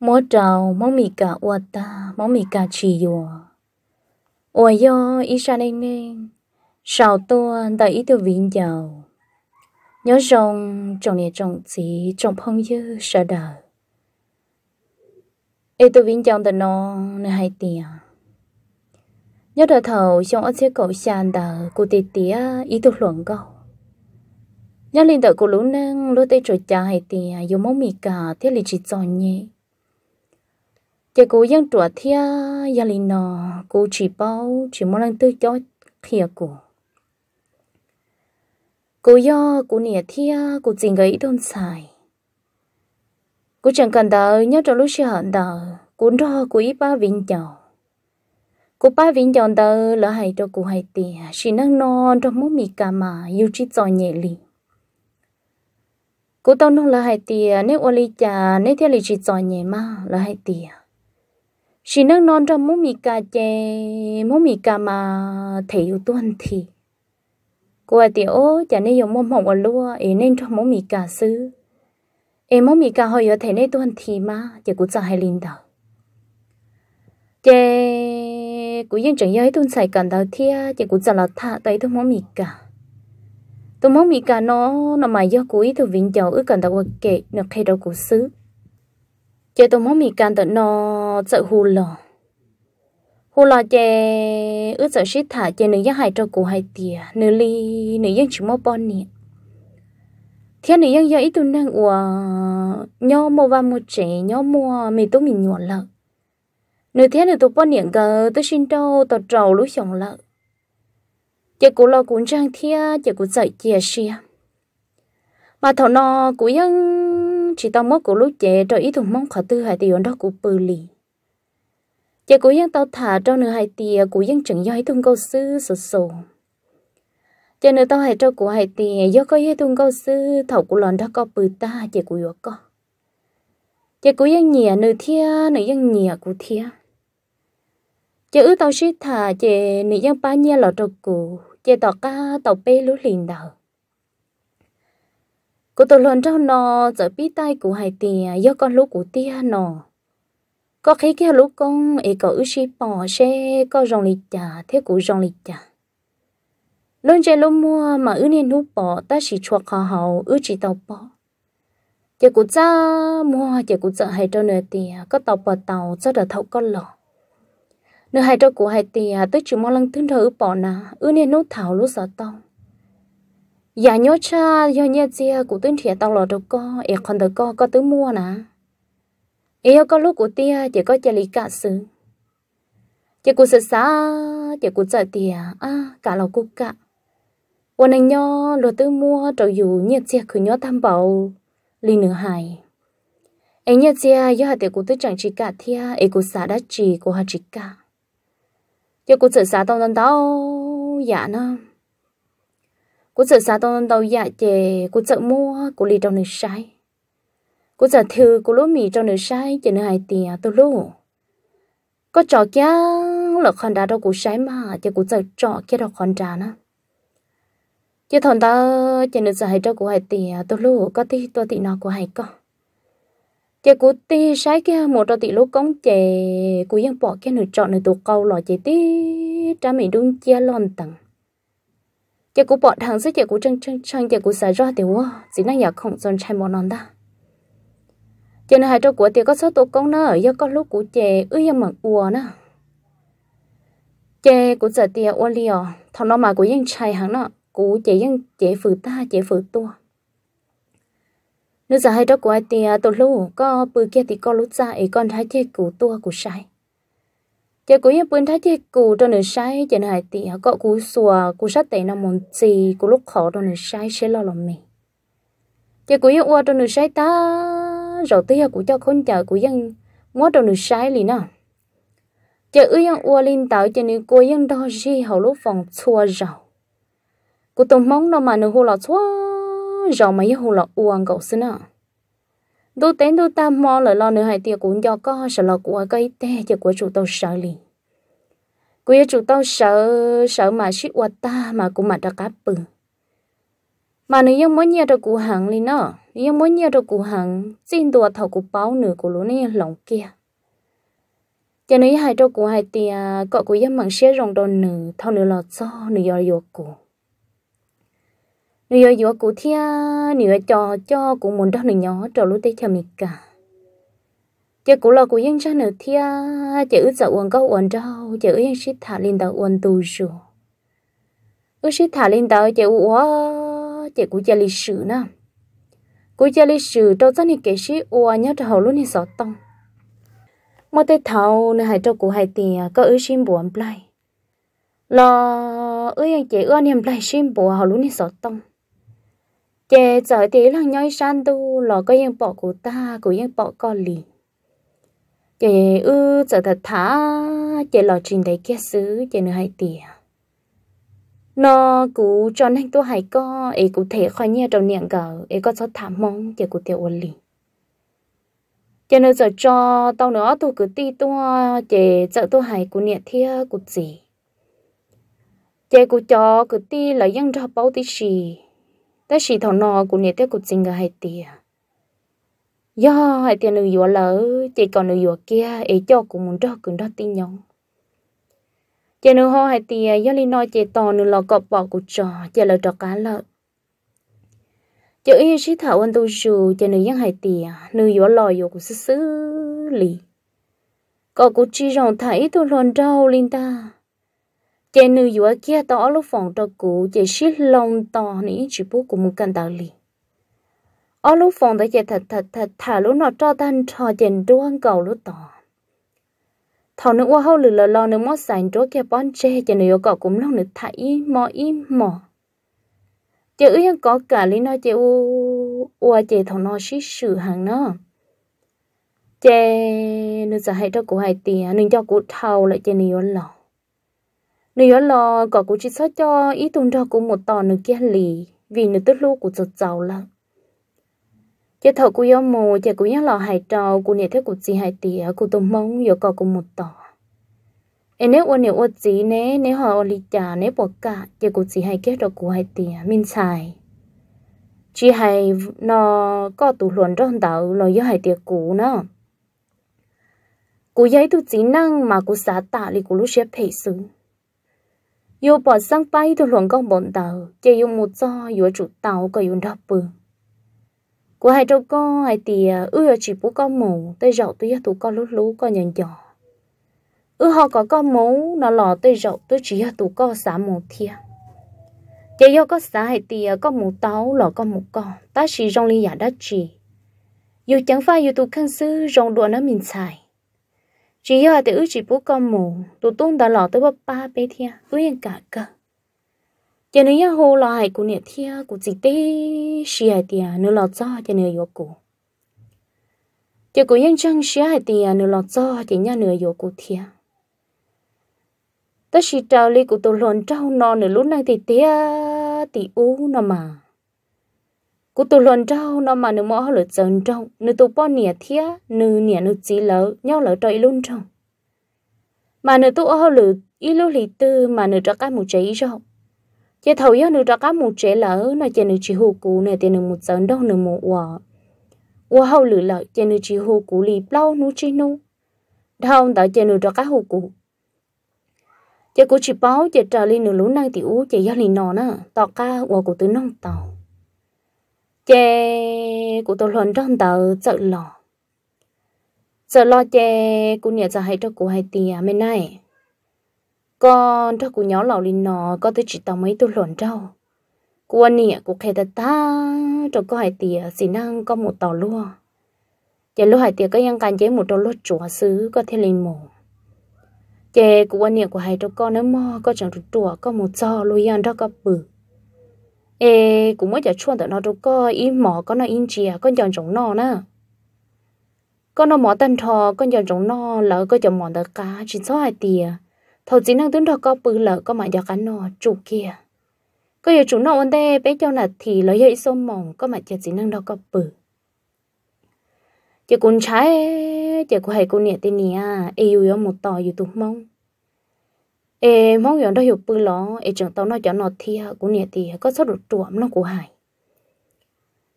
mỗi trào mỗi mì cả ua ta mỗi mì cả chỉ dùa ua yo ý sa nên nên sau tôi đã ý tôi vinh giàu nhớ rong trong này trong gì trong phong dư sợ đời ê tôi vinh giàu từ nó này hai tiền nhớ đời thầu trong ở chiếc cầu sàn đời cô tì tía ý tôi luận câu nhớ linh đời cô lũ nâng lũ tây trời cha hai tiền dù máu mì cả thế là chỉ cho nhé chị cô dân trọ thia gia đình nó cô chỉ bao chỉ muốn ăn tư cho khía cô cô do cô nè thia cô chỉ nghĩ đơn xài cô chẳng cần đợi nhớ trong lúc sẽ đợi cô cho cô ý ba vĩnh chồng cô ba vĩnh chồng đợi là hay cho cô hay tiền chỉ năng non trong mũ mì cà mà yêu chỉ cho nhẹ liền cô tao non là hay tiền nếu oli ly trà nếu theo lý chỉ cho nhẹ mà là hay tiền chỉ nâng non trong muốn mì cà chè muốn mì cà mà thể yêu tuân thì cô ấy tiểu chả nên dùng mồm hồng ở lúa ấy nên cho muốn mì cà xứ em muốn mì cà hồi ở thể nên tuân thì mà chỉ cũng sợ hay linh đầu chè cũng yên chẳng giới tuân sài cần đầu thia chỉ cũng sợ là thà tới tôi muốn mì cà tôi muốn mì cà nó nó mà do cuối tôi vĩnh chầu ước cần đầu kệ nó khi đầu cũng xứ chế tôi muốn mì can tận nó sợ hù lò hù lò chế ướt sợ shit thả chế nữ giang hai cho cụ hai tìa nữ ly nữ giang chỉ mua bon nè thế nữ giác giờ ít tôi đang ủa nhau mua và mua trẻ nhau mua mì tôi mình nhuận lợn nữ thế nữ tôi bon nè gờ tôi xin đâu tôi trầu lúa chồng lợn chế cụ lo cũng trang thia chế cụ sợ chia xia mà thằng nó cũng yang chỉ tao mất của lúc trẻ cho ý thùng mong khó tư hai tiền đó của bự lì chế của dân tao thả cho nửa hai tiền của dân chẳng do hai thùng câu sư sổ sổ chế nửa tao hai cho của hai tiền do có hai thùng câu sư thầu của lòn đó có bự ta chế của yo có chế của dân nhẹ nửa thia nửa dân nhẹ của thia chế ước tao sĩ thả chế nửa dân ba nhẹ lọ cho cổ chế tao ca tao bê lú liền đầu cô tôi luôn trong nó giờ biết tay của hai tì à, do con lú của tia nó có khi kia lú con ấy có ước gì bỏ xe có rong lịch trả thế của rong lịch trả luôn chơi luôn mua mà ước nên nú bỏ ta chỉ chuộc họ hậu ước chỉ tàu bỏ chỉ của cha mua chỉ của cha hai cho nửa tì à, có tàu bỏ tàu cho đỡ thấu con lò nửa hai cho của hai tì à, tới chịu mong lăng thương thở bỏ nà ước nên nú thảo lú sợ tàu dạ nhớ cha giờ nhớ gì cụ tuyên thiệt tao lọ đâu co, e còn đâu co có tới mua nè e có lúc của tia chỉ có chơi lý cả xứ, chỉ cụ sợ xa chỉ cụ sợ tia à cả lọ cụ cả วัน anh nhớ lọ tới mua trầu dù nhớ gì cứ nhớ tham bảo lý nửa hài anh nhớ gì do hạt cụ tới chẳng chỉ cả tia, e cụ sợ đã chỉ của hạt chỉ cả chỉ cụ sợ xa tao tao tao dạ nó cú sợ sao tôi đầu dạ chè cú sợ mua cú li trong nước sai cú sợ thư cú lúa mì trong nước sai chỉ nơi hai tiền tôi lúa có trò kia là khăn đá đâu cô sai mà chứ cú sợ trò kia đâu khăn đá nữa chứ thằng ta chỉ nơi sai cho cô hai tiền tôi lúa có tí tôi tí nó cô hai con chị cú tí sái kia một trò tí lúa cống chè cú dân bỏ cái nửa chọn nửa tụ câu lò chè tí cha mình đun chia lon tặng chị cũng bỏ thằng sức chị cũng chân chân chân chị cũng xài rõ thì wow chỉ năng nhà không dọn chai mòn non đã chị nói hai trâu của chị có số tổ công nó ở do có lúc của chị ư em mặn ua nữa chị cũng sợ tiền ua liều thằng nó mà cũng ยัง chạy hẳn nó cũng chị ยัง chị phụ ta chị phụ tua nếu giờ hai trâu của chị tổ lúc có bự kia thì có lúc ra ấy con thấy chị của tua của sai giờ cũng như bên thái thì cụ cho nên sai giờ này thì họ có cụ xua cụ sát tệ nằm một gì cụ lúc khó cho nên sai sẽ lo lòng mẹ giờ cũng như qua cho nên sai ta rồi tới giờ cụ cho khôn chờ cụ dân mua cho nên sai liền nào giờ ư dân qua lên tàu cho nên cô dân đo gì hầu lúc phòng xua rồi cụ tôm mong nó mà nửa hồ là xua rồi mà yêu hồ là uang cậu xin nào đu tên đu ta mò lời lo nữa hai tia cũng do có sợ lo của cái tê chứ của chủ tao sợ liền của chủ tao sợ sợ mà suy qua ta mà cũng mà đã cá bự, mà nếu như muốn nhờ được cụ hàng liền nó nếu như muốn nhờ được cụ hàng xin đùa thầu cụ báo nửa của lũ này lòng kia cho nên hai trâu cụ hai tia cọ của dân mạng xe rồng đồn nửa thao nửa lọt so nửa yờ yờ cụ nếu giờ giờ cụ thia nếu cho cho cũng muốn đó nữa nhỏ trò lúc tới cho mình cả chứ cụ lo cụ yên ra nữa thia chữ dậu uẩn có uẩn đâu chữ yên sĩ thả lên đầu uẩn tu rồi ước sĩ thả lên đầu chữ uẩn chữ cụ chơi lịch sử nè cụ chơi lịch sử trong dân thì kể sĩ uẩn nhớ trâu luôn thì sợ tông mà tới thầu này hai trâu cụ hai tiền có ước sĩ buồn play lo ước anh chị ước anh em play sĩ buồn họ luôn thì sợ tông chè giờ thế là nhói san tu lò có yên bỏ của ta của yên bỏ con lì chè ư giờ thật thả chè lò trình đấy kia xứ chè nữa hai tỉa nó cú cho nên tôi hay có ấy cụ thể khỏi nhẹ trong niệm gờ ấy có số thả mong chè cụ tiểu ổn lì chè nữa giờ cho tao nữa tôi cứ ti tôi chè giờ tôi hay cụ niệm thia cụ gì chè cụ cho cứ ti là yên cho bao tí gì ta chỉ thằng nọ cũng nhớ tới cuộc sinh cả hai tia do hai tia nữ vừa lỡ chỉ còn nữ vừa kia ấy cho cũng muốn cho cũng đó tin nhau chỉ nữ ho hai tia do linh nói chỉ to nữ lò cọp bỏ của trò chỉ lỡ trò cá lợ chị y sĩ thảo anh tu sù chỉ nữ những hai tia nữ vừa lò vừa của xứ xứ lì có cũng chi rồng thấy tôi luôn đau linh ta chị nữ yếu kia ở lúc phòng trò cũ chị xích lông to nỉ chỉ bố cũng muốn căn đạo lý ở lúc phòng tới chị thật thật thật thả lúc nó cho thân trò chèn đuông cầu lúc to thằng nữ qua hậu lử lờ lo nữ mót sành trố kia bón che chị nữ yếu cỏ cũng lông nữ thả y mò y mò chế ư có cả lý nó chị u ua chế thảo nó xí sử hàng nó chị nữ giả hãy cho cụ hai tiền nên cho cụ thầu lại chị nữ yếu lòng nếu giờ là có cũng chỉ sao cho ý tưởng đó cũng một tò nữa kia lì vì nửa tức lúc của giật giàu là chỉ thợ của yêu mù chỉ của nhớ là hải trò của nè thế của chị hải tía của tôi mong giờ có cũng một tòa, em nếu ôn nếu ôn gì nè nếu họ ôn lì trà nếu bỏ cả chỉ của chị hải kết rồi của hải tía mình xài chị hải nó có tủ luận trong đầu là do hải tía cũ nữa cú giấy tôi chỉ năng mà cú xả tạ thì cú lúc sẽ phải xử yêu bỏ sang bay từ luồng con bồn tàu chỉ yêu một do yêu chủ tàu có yêu đáp bờ của hai trâu con hai tìa ưa chỉ bố con mù tới rậu tôi tới tụ con lú lú con nhận nhỏ ưa họ có con mú nó lò tới rậu tôi chỉ tụ con xả mù thia chỉ yêu có xả hai tìa con mù táo lò con mù con ta chỉ rong liên giả đất chỉ yêu chẳng phải yêu tụ khăn sư rong đùa nó mình xài chỉ yêu thì tự chỉ bố con mù tụi tung đã lọ tới bắp ba bé thia tôi yên cả cơ cho nên nhà hồ lọ hải của nè thia của chị tê xì hải tia nữa lọ cho cho nửa yêu cụ cho cụ yên chăng xì hải tia nữa lọ cho cho nhà nửa yêu cụ thia tất xì trào ly của tôi lòn trâu non nửa lúc này thì tê tì u nọ mà cú tụ luận trâu nó mà nửa mỏ lửa dần trâu nửa tụ bò nỉa thía nửa nỉa nửa chỉ lỡ nhau lỡ trâu luôn trâu mà nửa tụ ô lửa ít lô lì tư mà nửa cho cái một chế trâu chế thầu yếu nửa cho cái một chế lỡ nó chế nửa chỉ hồ cú này tiền nó một dần đâu nửa một quả quả hậu lửa lỡ chế nửa chỉ hồ cú lì lâu nửa chỉ nu đâu đó chế nửa cho cái hồ cú chế cú chỉ báo chế trở lên nửa lũ năng tiểu chế giao lì nọ nè tọt ca quả của tứ nông tàu chê của tôi luôn trong tờ chợ lò chợ lò chê của nhà giờ hay cho của hai tiền bên này con cho của nhỏ lão linh nó có tới chỉ tao mấy tôi luôn trâu của nhà của khai ta ta cho có hai tiền xì năng có một tàu luôn, giờ lúa hai tiền có nhân can chế một trâu lúa chùa xứ có thể linh mồ chê của nhà của hai trâu con nếu mò có chẳng được chùa có một cho lúa ăn đó có bự ê cũng mới giờ chuông tao nó đâu có im mỏ có nó in chìa con giòn trống nó nè con nó mỏ tân thò con giòn trống nó lỡ con giòn mỏ tờ cá chín số hai tìa thầu chỉ năng tướng thò có bự lỡ có mà giờ cá nó chủ kia có giờ chủ nó ổn đê bé cho là thì lỡ dậy xô mỏng có mà giờ chỉ năng đâu có bự chị cũng trái chị cũng hay cô nhẹ tên nè à. yêu yêu một tò yêu tụt mong ê mong yon đó hiểu bự ló ê chẳng tao nói cho nó thì cũng nhẹ thì có sốt được chuộng nó cũng hại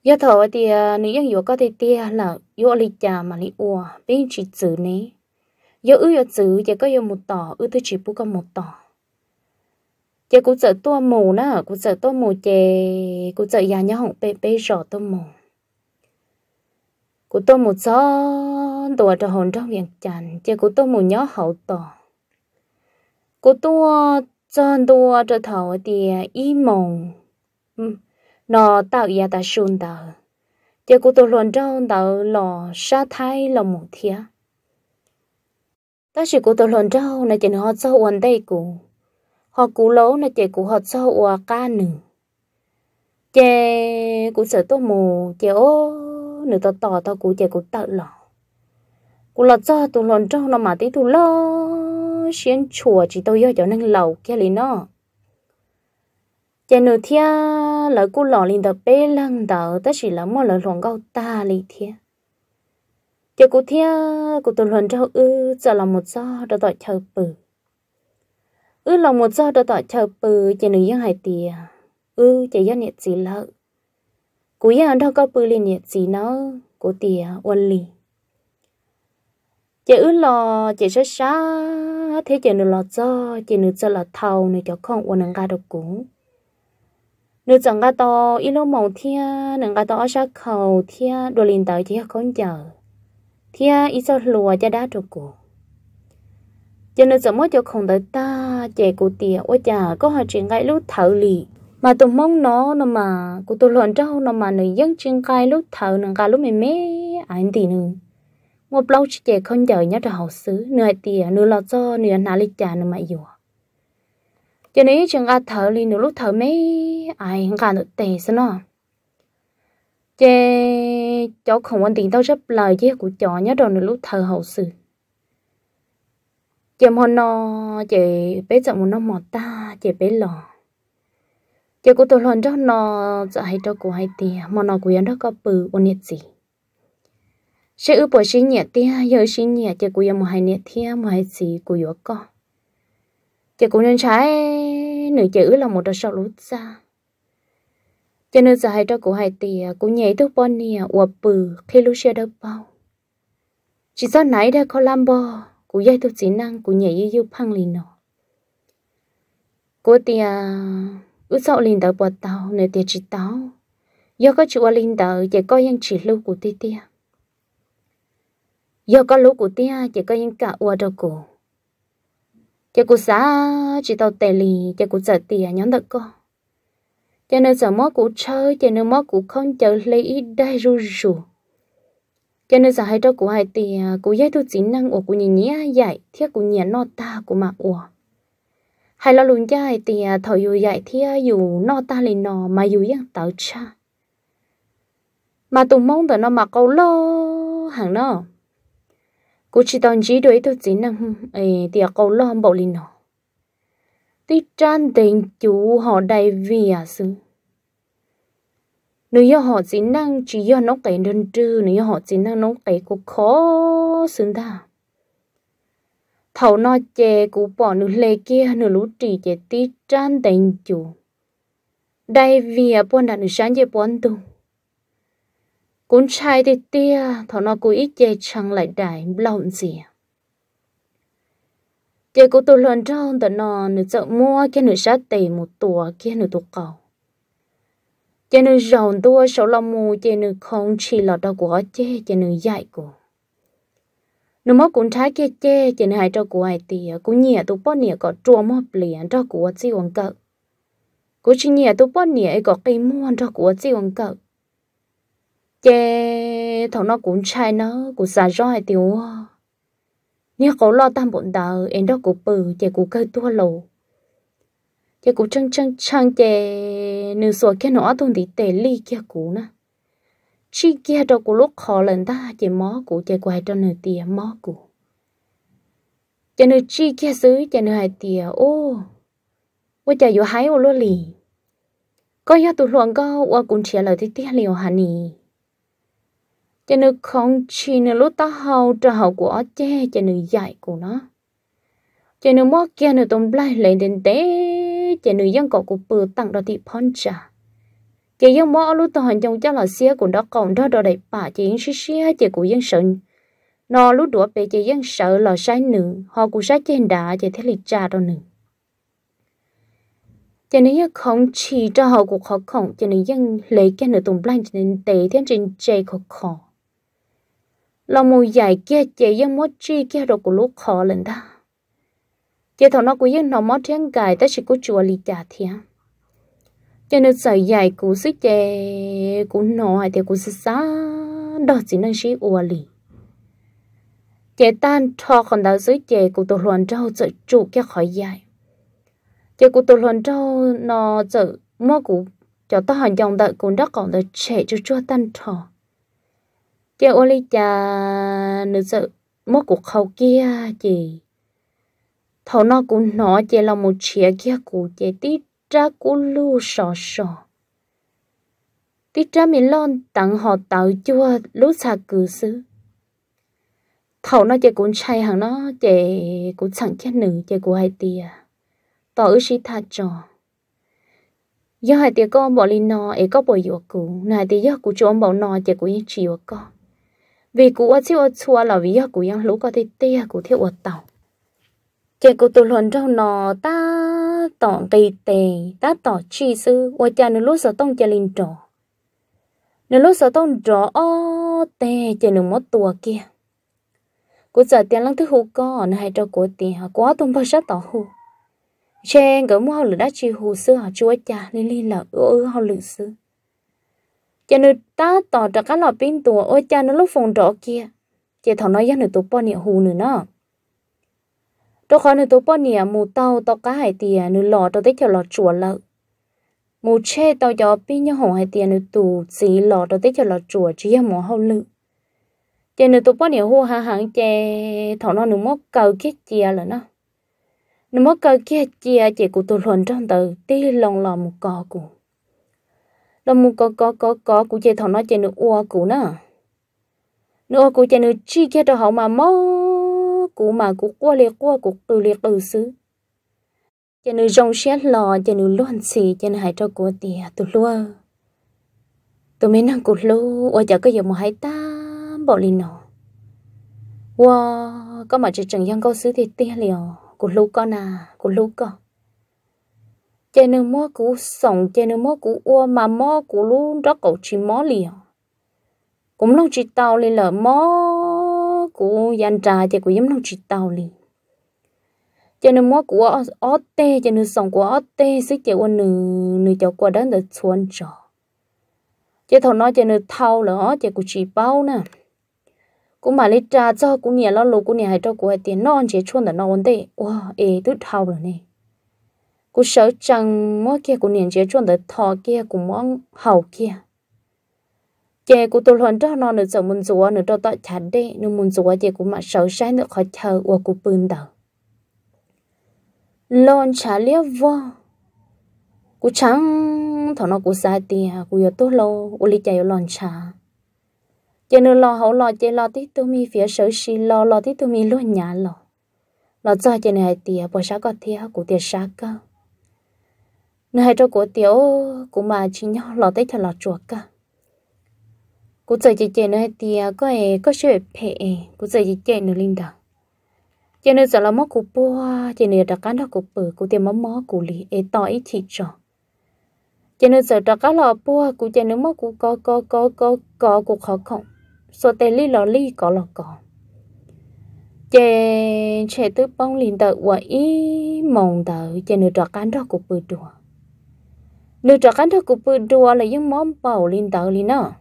giờ thở thì à, nếu dân yếu có thể tia là yếu lì chà mà lì ua bên chỉ chữ này giờ ư giờ chữ giờ có giờ một tỏ ư tôi chỉ bu có một tỏ giờ cũng sợ tua mù nữa cũng sợ tua mù chè cũng sợ già nhá hỏng bê bê rọ tua mù cũng tua mù gió đùa cho hồn trong miệng chàn giờ cũng tua mù nhớ hậu tỏ cô tua chân tua cho thầu thì y mộng ừ, nó tạo ra ta xuân tờ chỉ cô tôi luôn trong tờ lò sa thay lò một thía ta chỉ cô tôi luôn trong là chỉ họ sâu uẩn đây cô, họ cũ lố là chỉ cũ họ sâu ua ca nử chè cô sợ tôi mù chè ô nửa tờ tỏ tao cũ chè cô tợ lò cô lọt cho tôi luôn trong là mà tí tôi lo nó xuyên chùa chỉ tôi yêu cho năng lầu kia lý nó giờ nửa thia lỡ cô lò lên tờ bê lăng tờ tất chỉ là mua lỡ luồng gạo ta lý thia giờ cô thia cô tôi luận cho ư giờ là một do đó tỏi chờ bự ư là một do đó tỏi chờ bự giờ nửa yên hải tìa ư giờ yên nhiệt gì lợ cú yên đâu có bự liền nhiệt gì nó cô tìa uân lì chị ứ lo chị sẽ xa thế chị nữ lo cho chị nữ cho là thầu nữ cho con uống nàng ga được cũng nữ chẳng ga to ít lâu màu thia nàng ga to ở xa khẩu thia đồ liền tới chị không chờ thia ít cho lùa cho đá được cũng cho nên giờ mất cho không tới ta chị cụ tìa ôi chà có hỏi chuyện ngay lúc thở lì mà tôi mong nó nó mà cụ tôi luận trâu nó mà nữ dân chuyện ngay lúc thở nàng ga lúc mềm mê anh tì nữa một lâu chỉ không giờ nhớ ra hậu xứ nửa tiề nửa lo cho nửa nà lịch trà nửa mày dùa cho nên chừng a thở li nửa lúc thở mấy ai cả nửa tề sao nó chê cháu không quan tiền tao chấp lời chứ của chó nhớ rồi nửa lúc thở hậu xứ chèm hôn nó chị bé chậm một năm mọt ta chị bé lò chị của tôi luôn đó nó dạy cho của hai tiề mà nó của anh đó có bự ôn nhiệt gì sẽ ưu bộ sinh nhẹ tia giờ sinh nhật chỉ cú một hai nhẹ tia một hai gì cú yếu con, chỉ cú nên trái nửa chữ là một đợt sau lút xa cho nên giờ hai đó cú hai tia cú nhảy thuốc bò nè ủa bự khi lúc xe đâu bao chỉ sau nãy đã có làm bò cú dây thuốc chỉ năng cú nhảy yêu yêu phăng lì nọ cú thì à, ưu sau liền tao bò tàu nửa tia chỉ tao, do có chùa liền tao chỉ có những chỉ lưu của tia giờ có lũ của tia chỉ có những cả ua đâu cổ chỉ của xa chỉ tàu tè lì chỉ của giờ tia nhóm đất co cho nên giờ mót của chơi cho nên mót của không chờ lấy ít đây ru ru cho nên giờ hai đâu của hai tia của giấy thu chính năng của nhìn nhía dạy thiết của nhía no ta của mà ua hay là luôn chơi thì thổi dù dạy thia dù no ta lên nò mà dù yang tạo cha mà tụi mong tụi nó mà câu lo hàng nó cú chỉ tòn chỉ đuổi tôi chỉ năng ấy tiệc cầu lo bỏ linh nó tí trăn tình chú họ đầy vì à sư nếu như họ chỉ năng chỉ do nó cái đơn tư nếu như họ chỉ năng nó cái cũng khó sư ta thầu nó chè cú bỏ nửa lê kia nửa lũ trì chè tí trăn tình chú đầy vì à bọn đã nửa sáng chè bọn tung con trai thì tia thọ nó cố ít dây chẳng lại đại lâu gì chơi cố tôi lần trong tận nó nửa chợ mua cái nửa sát tề một tùa kia nửa tù cầu chơi nửa rồng tua sáu lòng mù chơi nửa không chỉ là đâu của họ chơi chơi nửa dạy của nửa mất con trai kia chơi chơi nửa hai trâu của ai tia cũng nhẹ tụ bó nhẹ có chua mất liền trâu của chỉ hoàng cậu cũng chỉ nhẹ tụ bó nhẹ có cây muôn trâu của chỉ hoàng cậu chế thằng nó cũng trai nó cũng xả rõ hay tiểu nếu có lo tam bọn đào em đó cũng bự chế cũng cơ tua lầu chế cũng chăng chăng chăng chế nửa sổ cái nó thằng thì tệ ly kia cũ nè chi kia đó cũng lúc khó lần ta chế mó cũ chế quay cho nửa tiền mó cũ chế nửa chi kia xứ chế nửa hai tiền ô ô chế vô hái ô lô lì có ya tụi luận có ô cũng chia lời thì tiếc hà nì cho nên không chỉ là lúc ta hầu cho hầu của chế cho nên dạy của nó cho nên mất kia nữa tôm lại lên đến té, cho nên dân cậu của bự tặng đó thì phong trả cho dân mất lúc ta hành trong cho là xía của đó còn đó đó đầy bà chỉ những xí xía chỉ của dân sợ nó lúc đũa bé chỉ dân sợ là sai nữ họ cũng sai trên đã chỉ thấy lịch trả đó nữa, cho nên không chỉ cho họ cũng khó khổng cho nên dân lấy cái nửa tôm lại cho nên tế thêm trên trời khó khổng lo mù dài kia chế yên mốt chi kia đồ của lúc khó lần ta chế thằng nó của yên nó mót thiên cài ta chỉ có chùa lì trả thiên cho nên sợi dài của sức chế của nó hay thì của sức xa đó chỉ nên sĩ ua lì chế tan cho còn đào sức chế của tổ luận trâu trợ trụ kia khỏi dài chế của tổ luận trâu nó trợ mua của cho ta hành dòng đợi cũng đất còn đợi trẻ cho chua tan thọ chứ ô lý cha nữ sự mất cuộc khâu kia chị thầu nó cũng nó chị là một chia kia cụ chị tí ra cũng lu sò sò tí ra mình lon tặng họ tạo chua lúc xa cử xứ thầu nó chị cũng chay hàng nó chị cũng chẳng kia nữ chị cũng hay tia tỏ ư sĩ tha trò do hai tia con bỏ lên nó ấy có bỏ dọc cụ này thì do cụ chú ông bảo nó chị cũng chịu của con vì cú ở chiu chua là vì cú yang lú có thể tia cú thiếu ở tàu chị cú tụ luận trong nó ta tỏ tì tề ta tỏ chi sư ở cha nữ lúc sở tông cha linh trò nữ lúc sở tông trò ô tề chị nữ mất tua kia cú giờ tiền lăng thứ hú có nó hay cho cú tiền họ quá tung bao sát tỏ hú trên gỡ mua họ lửa đã chi hú sư họ chúa cha nên linh là ưa ưa họ lửa sư cho nên ta tỏ ra các lọ pin tua ôi cha nó lúc phòng rõ kia chị thằng nói giấc nửa tụi bọn nè hù nữa nó đó khó nửa tụi bọn nè mù tàu tàu cá hải tìa à, nửa lọ tàu tới theo lọ chuột lợ mù che tàu gió pin nhớ hổ hải tìa à, nữa tù xí lọ tàu tới theo lọ chuột chỉ là mù hậu lự chị nửa tụi bọn nè hù hà hàng chè thằng nó nửa mốt cầu kia chia à, là nó nửa mốt cầu kia chia chị của tụi luận trong từ tí lòng lò một cò của tao muốn có có có có cụ chơi thằng nó chơi nước ua cụ nè nữa cụ chơi nước chi kia cho hậu mà mò cụ mà cụ qua liệt qua cụ từ liệt từ xứ chơi nước rong xét lò chơi nước luôn xì chơi nước hại cho cụ tìa tụi lua tụi mấy năm cụ lu ôi chả có giờ mà hải ta bỏ lì nọ wow có mà chơi chẳng giang câu xứ thì tiếc liều cụ lu con à cụ lu con chế nước mò cũ sòng chế nước mò cũ ua mà mò cũ luôn đó cậu chỉ mò liền cũng lâu chỉ tàu liền là mò cũ dàn trà chè cũng giống lâu chỉ tàu liền chế nước mò cũ ó tê chế nước sòng của ó tê sức chè quân nữ nữ cháu qua đó được xuân trò chè thầu nói chế nước thau là chè cũng chỉ bao nè cũng mà lấy trà cho cũng nhà lo lù cũng nhà hay cho của tiền non chè chuôn là non tê wow ê tức thau rồi này cú sợ rằng mỗi kia cú niệm chế chuẩn tới thọ kia cú mong hậu kia chế cú tu luyện đó nó nữa sợ muốn rùa nữa cho tại chặt đi nữa muốn rùa chế cú mà sợ sai nữa khỏi chờ của cú bưng đầu lon trả liếc vô cú chẳng thọ nó cú sai tiền cú giờ tu lâu u lý chạy lon trả chế nữa lo hậu lo chế lo tí tu mi phía sợ xì lo lo tí tu mi luôn nhà lo lo cho chế này tiền bỏ sáng có thiếu cú tiền sáng cơ nơi hay cho cổ tiểu cũng mà chỉ nhau lọ tới thật là chuột cả cú chơi chơi chơi nữa thì có ai có chơi phe cú chơi chơi chơi nơi linh đàng chơi nơi sợ là mất cú bua chơi nơi đặt cá đó cú bự cú tiền mó mó cú lì ai to ít chỉ cho. chơi nơi sợ đặt cá là bua cú chơi nữa mó cú có có có có có cú khó khổng số tiền li lọ li có lọ có chơi chơi tứ bông linh đờ quả ý mong đờ chơi nơi đặt cá đó cú bự đùa lưu trọ cán thức của bự đùa là những món bầu liên tờ liên nọ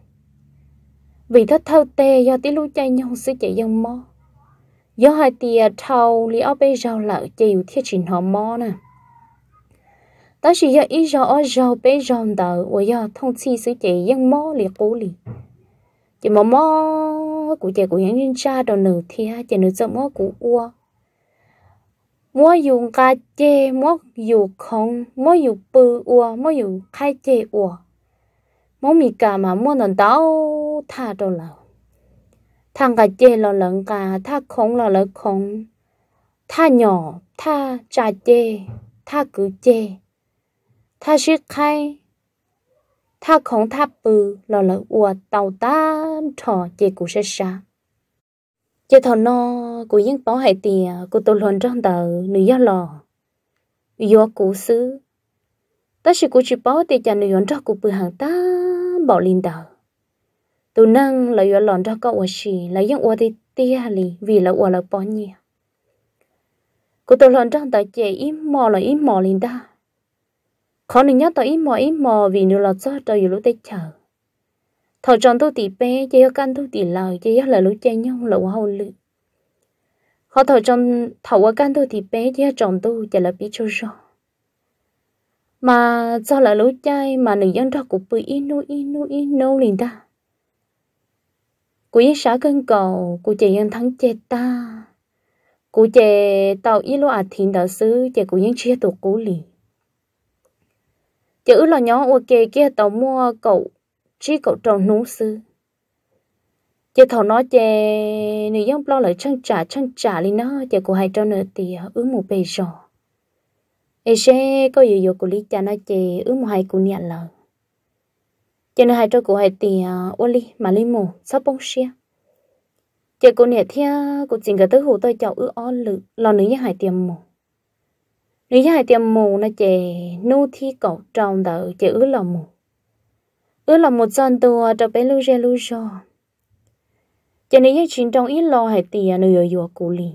vì thất thâu tê do tí lũ chay nhau sư chạy dân mò do hai tia thâu lý áo bê rau lợ chiều thiết trình họ mò nè ta chỉ do ý rau ở rau bê rau tờ và do thông chi sư chạy dân mò lì cố lì chỉ mà mò của chạy của những nhân cha đồ nửa thia chạy nửa dâm mò của ua mua dùng cá chê mua dùng không mua dùng bự ua mua dùng khai chê ua mua mì cá mà mua nón đau tha đâu là thằng cá chê là lợn cá tha không là lợn không tha nhỏ tha trà chê tha cứ chê tha chiếc khai tha không tha bự là lợn ua tàu ta thọ chê cũng sẽ sao chế thọ nó của những bó hải tiền, của tôi luôn trong tờ nữ do lò do cú xứ ta chỉ của chỉ bó thì chả nữ yon cho của bự hàng ta bỏ lên tờ tôi năng là do lòn cho cậu oai chỉ là những oai thì tia lì vì là oai là bó nhiều của tôi luôn trong tờ chế im mò là im mò lên ta khó nữa nhớ tờ im mò im mò vì nữ là cho trời lúc tết chờ thọ tròn tu tỉ bé chơi yêu căn tu tỉ lờ chơi yêu là lối chơi nhau lũ hậu lự họ thọ tròn thọ qua căn tu tỉ bé chơi tròn tu chơi là biết cho rồi mà do là lối chơi mà nữ dân đó cũng bị inu inu inu liền ta của yên xã cân cầu của chị dân thắng chết ta của chị tàu yên lúa à thiên đạo sứ chị của yên chia tụ cố liền chữ là nhỏ ok kia tàu mua cậu chỉ cậu trồng nú sư chị thầu nói chè nữ dân lo lại trang trả trang trả lên nó chị cô hai cho nợ tiền ướm một bề rò ấy sẽ có dự dụ của lý cha nói chè ướm một hai của nhận lời chị nợ hai cho cô hai tiền à, ô ly mà ly mù sắp bông xia chị cô nhận thia cô chỉ cái tới hồ tôi chậu ướm o lự lo nữ dân hai tiền mù nữ dân hai tiền mù nó chè nô thi cậu tròn đợi chị ướm lòng mù ứ là một dân tù trở bé lưu rè lưu rò cho nên những chuyện trong ít lo hay tiền nửa vừa cũ lì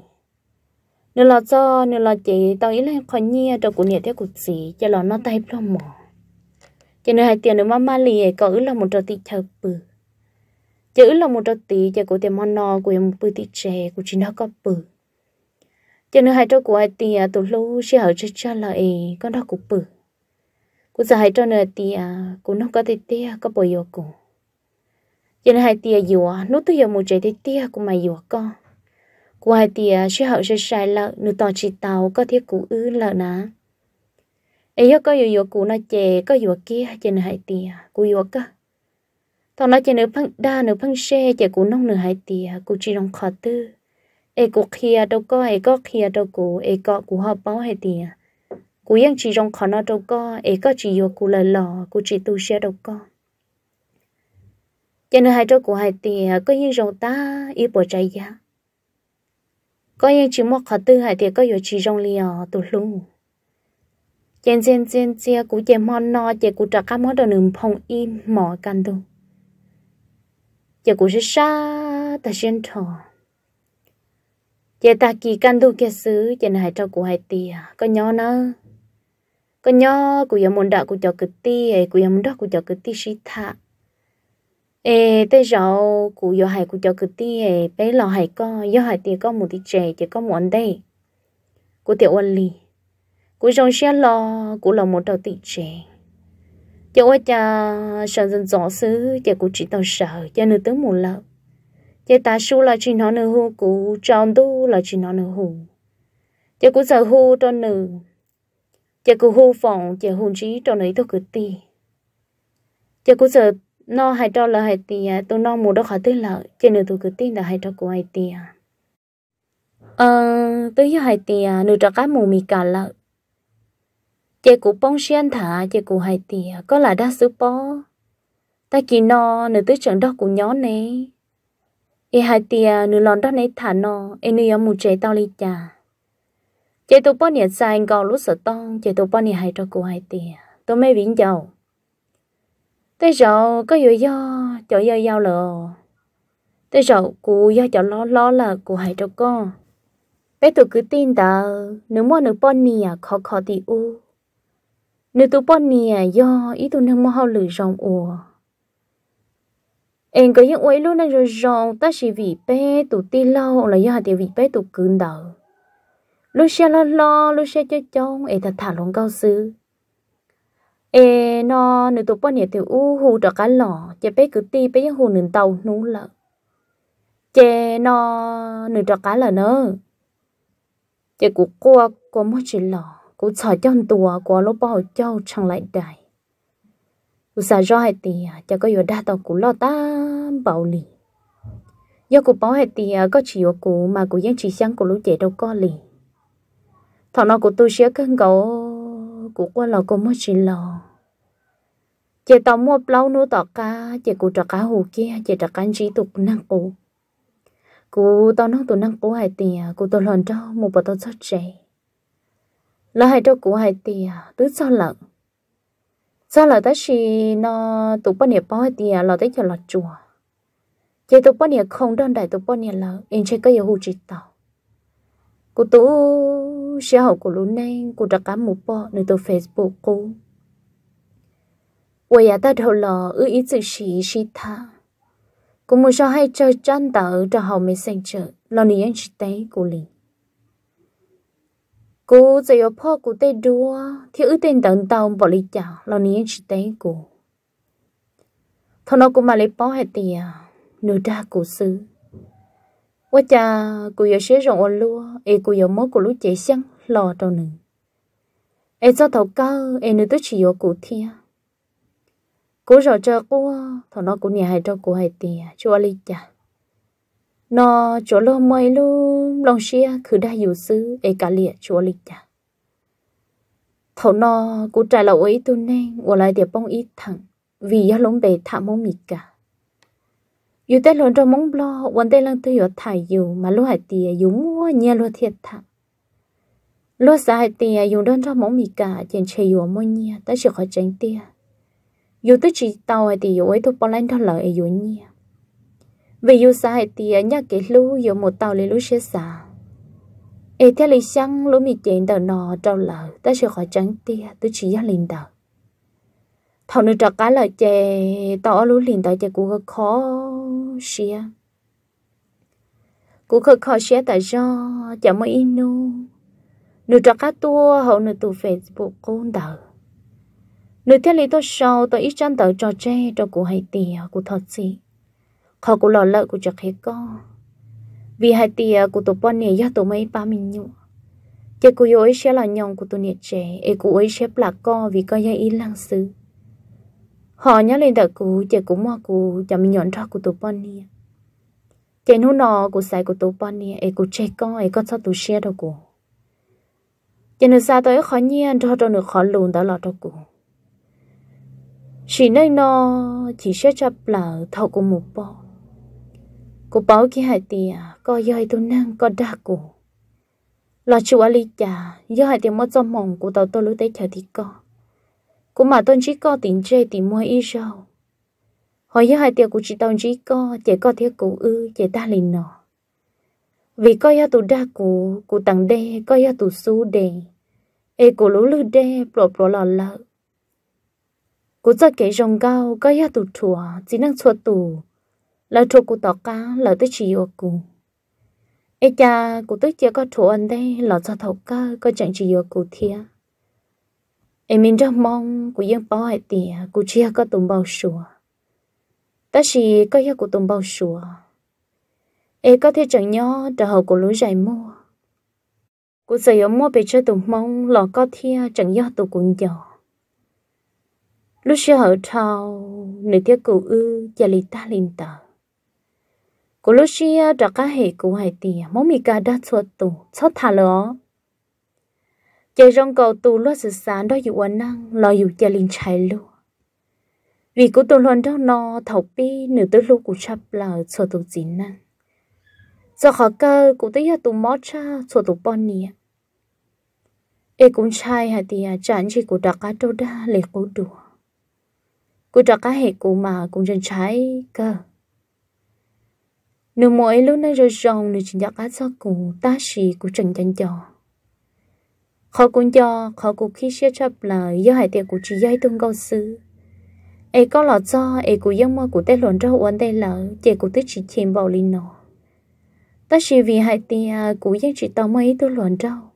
nửa là cho nửa là chị tao ít lên khỏi nhia cho cũ nhẹ theo cũ gì cho là nó tay lo mỏ cho nên hai tiền nửa mama lì có cỡ là một trò tị thờ bự chữ là một trò tị cho cũ tiền món no của em bự tị trẻ của chị nó có bự cho nên hai trò của hai tiền tụi lưu sẽ ở trên cha là con đó cũng bự cú giờ hai cho nè thì cú nó có thể tia có bồi yo cú giờ này hai tia yo nút tôi yo một trái thì tia cú mày yo co. cú hai tia sẽ hậu sẽ sai lợ nụ tỏ chỉ tàu có thiết cú ư lợ ná ấy có yo yo cú nó chè có yo kia giờ này hai tia cú yo co. tao nói chè nửa phăng đa nửa phăng xe chè cú nông nửa hai tia cú chỉ đồng khó tư ấy cú kia đâu có ấy có kia đâu cú ấy có cú họ báo hai tia cú yên chỉ trong khó nó đâu có ấy có chỉ yêu cú lời lò cú chỉ tu xe đâu có cho nên hai chỗ của hai thì à, có yên rồng ta ít bỏ chạy ra có yên chỉ một khó tư hai thì có yêu chỉ rồng liều tu luôn chen chen chen chia cú chen mòn no chè cú trả các món đồ nướng phong im mỏ căn đâu chè cú sẽ xa ta xuyên thò chè ta kỳ căn đâu kia xứ chè hai cho cú hai tia à, có nhỏ nữa có nhớ cụ giờ muốn đợi cụ cho cực ti ấy cụ giờ muốn đợi cụ cho cực ti xí thà ê tới rồi cụ giờ hay cụ cho cực ti ấy bé lò hay có giờ hay tiền có một tí trẻ chỉ có muốn đây cụ tiểu ôn ly, cụ rong xe lò cụ là một đầu tí trẻ chỉ ôi cha sợ dân rõ xứ chỉ cụ chỉ tao sợ cho nữ tướng một lợ chỉ ta su là chỉ nó nữ hù cụ tròn tu là chỉ nó nữ hù chỉ cụ sợ hù cho nữ Chà cụ hô phòng chà hôn trí cho nấy tôi cứ tì. Chà cụ sợ nó hay cho là hay tì à, tôi nó mù đó khỏi tới lợi, chà nửa tôi cứ tì là hay cho cụ hay tì à. Ờ, tôi hiểu hay tì à, nửa cho cá mù mì cả lợi. Chà cụ bông xuyên thả, chà cụ hay tì à, có là đa số bó. Ta kỳ nó, nửa tới trận đó cụ nhó nè. Ê hai tìa, à? nửa lon đó nấy thả nó, ê nửa mù trẻ tao ly chà chị tôi bao nhiêu sai còn lúc sợ to chị tôi bao nhiêu hay cho cô hay tiền tôi mới vĩnh giàu tới giờ có gì do chỗ do giao lờ tới giờ cô do chỗ lo lo là cô hay cho con bé tôi cứ tin tờ nếu mà nếu bao nhiêu khó khó thì u nếu tôi bao nhiêu à, do ý tôi nếu mà họ lười rong ùa em có những ấy luôn là rồi rong ta chỉ vì bé tôi tin lâu là do hạt tiền vì bé tôi cứng đầu lúc xe lo lo lúc xe chơi chong ấy thật thả luôn cao sư ê nó nửa tụ bao nhiêu tiểu u hù trọ cá lò chè bé cứ ti bé hù nửa tàu nú lợ chè nó nửa trọ cá lợ nơ chè cụ qua có một chỉ lò cụ sợ chân tùa có lúc bò châu chẳng lại đại cụ sợ do hai tì chả có yếu đa tàu cụ lo ta bảo lì do cụ bảo hai tì có chỉ của cụ mà cụ dân chỉ sang của lũ trẻ đâu có lì thằng nó của tôi sẽ cân cầu của qua lò có mất chỉ lò chị tao mua lâu nữa tỏ cá chị cụ trọ cá hồ kia chị trọ cá chỉ tục năng cụ cụ tao nói tụi năng cụ hai tiền cụ tao lòn cho một bữa tao rất trẻ là hai cho cụ hai tiền tứ sao lận sao lợn tới khi nó tụi bao nhiêu bao hai tiền lợn tới giờ lợn chùa chị tụi bao nhiêu không đơn đại tụi bao nhiêu lợn em chơi cái gì hồ chỉ tao cô tú sẽ học của lúc nay cô đã cá một bò nơi tôi facebook cô quay nhà dạ ta đầu lò ư ý sự sĩ sĩ tha cô muốn cho hay chơi chân tờ cho họ mới sinh chợ lo nỉ anh chị tế cô liền cô dạy cô tê đua thiếu ư tên tận tàu bỏ lý chào lo nỉ anh chị tế cô thôi nó cũng mà lấy bó hết tiền nửa đa cổ xứ cha, cô cô giờ giờ em xăng, 我家古有些人我路，哎古有某古路街乡老着呢。ai cho thầu cao em nữa tôi chỉ yếu cụ thia cô rồi cho cô thầu nó cũng nhà hai cho cô hai tiền cho ly chả nó chỗ lo mày luôn, lòng xia cứ đa dù sư em cả liệt cho ly chả thầu nó cũng trả lậu ấy tôi nên ngồi lại để bông ít thằng vì giá lúng bề thả mông mịt cả yêu trong lăng อยู่แต่หลอนจอมงบลอวันเดลังเตยถ่ายอยู่มาลูหายเตียอยู่มั่วเนี่ยลูเทียถ่าลูสายเตียอยู่ด้านจอมงมีกาเจนเชยอยู่มั่วเนี่ยแต่เฉขอเจงเตียอยู่แต่จีเตาไอตีอยู่ไอทุบปลันทอลอยอยู่เนี่ย vì dù sao hai tia nhá cái lú dù một tàu lấy lú sẽ xả ê theo lý xăng lú mì chuyện tờ nò trong lợ ta sẽ khỏi trắng tiề tôi chỉ ra liền tờ thằng nữ trọ cá lời chè tàu lú liền tờ chè cũng khó xia cú khờ khờ xia tại do chẳng mới inu nửa trọ cá tua hậu nửa về facebook côn đờ nửa thiết lý tôi sau tôi ít chân tờ trò chơi cho cụ hay tìa cụ thật gì khó cụ lò lợi cụ chặt hết co vì hay tìa cụ tụ bọn nè do tụ mấy ba mình nhụ chỉ cụ yếu ấy sẽ là nhong cụ tụ nè trẻ ấy cụ ấy xếp là co vì coi dây ít lăng xứ họ nhớ lên đợt cũ chị cũng mua cụ cho mình nhận ra của tụi bọn nè chị nu nọ của sai của tụi bọn nè ấy của chị con ấy con sao tụi xe đâu cụ chị nữ sao tới khó nhiên cho cho nữ khó lùn đó là đâu cụ chỉ nơi nọ chỉ sẽ chấp lỡ thầu của một bò cụ bảo kia hai tia có dơi tôi năng có đa cụ là chú ali chả dơi hai tia mất trong mộng của tàu tôi lối tới chờ thì có cũng mà tôn chỉ có tiền chơi tiền mua ít sao hồi giờ hai tiêu của chị tôn chỉ có chỉ có thiếu cụ ư chỉ ta liền nọ vì coi ya tụ đa cụ cụ tặng đê coi ya tụ su đê ê cụ lú lư đê bỏ bỏ lò lợ cụ cho kể rồng cao có ya tụ chùa chỉ năng chùa tụ là chùa cụ tỏ cá là tới chỉ yêu cụ ê cha cụ tới chỉ có thua anh đây là cho thầu cá có chẳng chỉ yêu cụ thiệt em mình rất mong của dân bỏ hệ tì của chia có tùng bao sủa ta chỉ có yêu của tùng bao sủa em có thể chẳng nhớ trả hậu của lũ dài mua của sở hữu mua bị chơi tùng mong lọ có thia à, chẳng nhớ tụ cũng nhỏ lúc xưa hậu thao nữ tiếc cụ ư chả lì ta lìn tờ của lúc xưa đã cá hệ của hệ tì mong mì cả đã xuất tùng xuất thà lỡ Chạy rong cầu tu lo sự sản đó dụ ảnh năng lo dụ chạy linh chạy luôn. Vì của tu luôn đó no thầu bi nửa tới lúc của chập là cho tụ chín năng. Do khó cơ của tới giờ tu mót cha cho tụ bon nè. Ê cũng chạy hả tiệt chẳng chỉ của đặt cá đâu đa lệ cố đùa. Của đặt cá hệ của mà cũng chân trái cơ. nửa mỗi lúc này rồi rong nửa chỉ đặt cá cho của ta sĩ của trần chân chồng khó cũng cho khó cũng khi xe chấp là do hải tiệc của chị dây tung câu xứ. ấy có lọt cho, ấy cũng dân mơ của tết lộn rau uống đây là chị cũng tích chị chìm vào linh nọ ta chỉ vì hải tiệc của dân chị tao mấy tôi lộn rau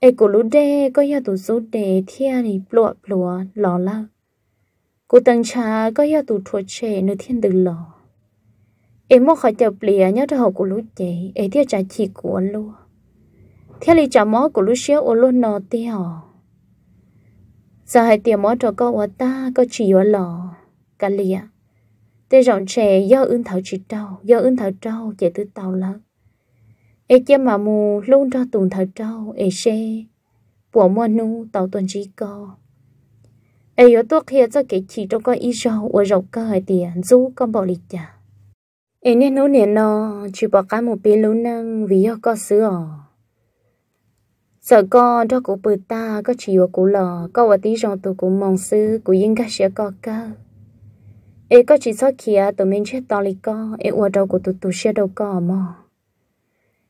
ấy cũng lũ đê có gia tụ số đề thiên thì lụa lụa lọ la của tăng trà có gia tụ thuộc trẻ nơi thiên đường lọ em mong khỏi chập lìa nhớ đầu của lũ chị ấy thiết trả chị của luôn thế li chả máu của lúc xíu ô luôn nọ tiêu giờ hai tiền máu cho câu ở ta có chỉ ở lò cả lìa tê rọn trẻ do ưn thảo chỉ trâu do ưn thảo trâu chạy từ tàu lắm ê chê mà mù luôn cho tùn thảo trâu ê xe, của mua nu tàu tuần chỉ co ê yếu tốt kia cho cái chỉ trong con y rau ở rộng cơ hai tiền du con bỏ lịch chả ê nên nấu nè nó chỉ bỏ cá một bên lú năng vì do có sữa sợ con đó của bự ta có chiều của lò có vật tí rong tụ của mong sư của yên cả sẽ có cơ ê có chỉ sót kia tụi mình chết to lì co ê ua đầu của tụi tụi sẽ đâu có mò.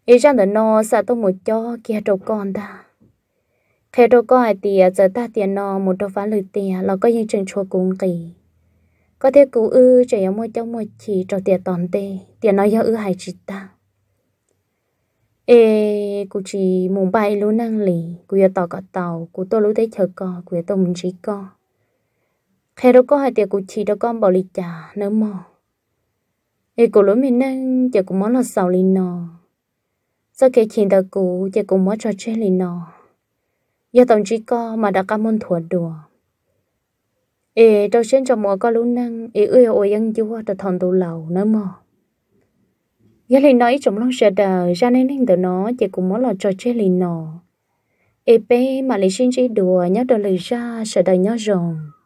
ê ra đỡ nó sợ tôi một cho kia đầu con ta khi đầu con hai tìa giờ ta tiền nó một đầu phá lười tìa là có những trường chùa cùng kỳ có thể cú ư trẻ ở môi trong môi chỉ cho tiền toàn tê tiền nó do ư hại chị ta ê cô chỉ muốn bay luôn năng lì cô giờ tàu cả tàu cô tôi lúc thấy chờ co cô giờ tôi muốn chỉ co khi đó có hai tiệc cô chỉ đó con bỏ lì trà nỡ mò ê cô lối mình nâng chờ cô muốn là sầu lì nò sau khi chuyện đó cô chờ cô muốn trò chơi lì nò giờ tổng chỉ co mà đã cảm ơn thua đùa ê tôi xin cho mò có luôn năng ê ơi ôi ăn chúa tôi thằng tù lầu nỡ mò giờ lên nói chúng lo sợ đờ ra nên hình tờ nó chỉ cũng muốn là trò chơi lên nọ ép mà lấy xin chơi đùa nhớ đôi lời ra sợ đời nhớ rồi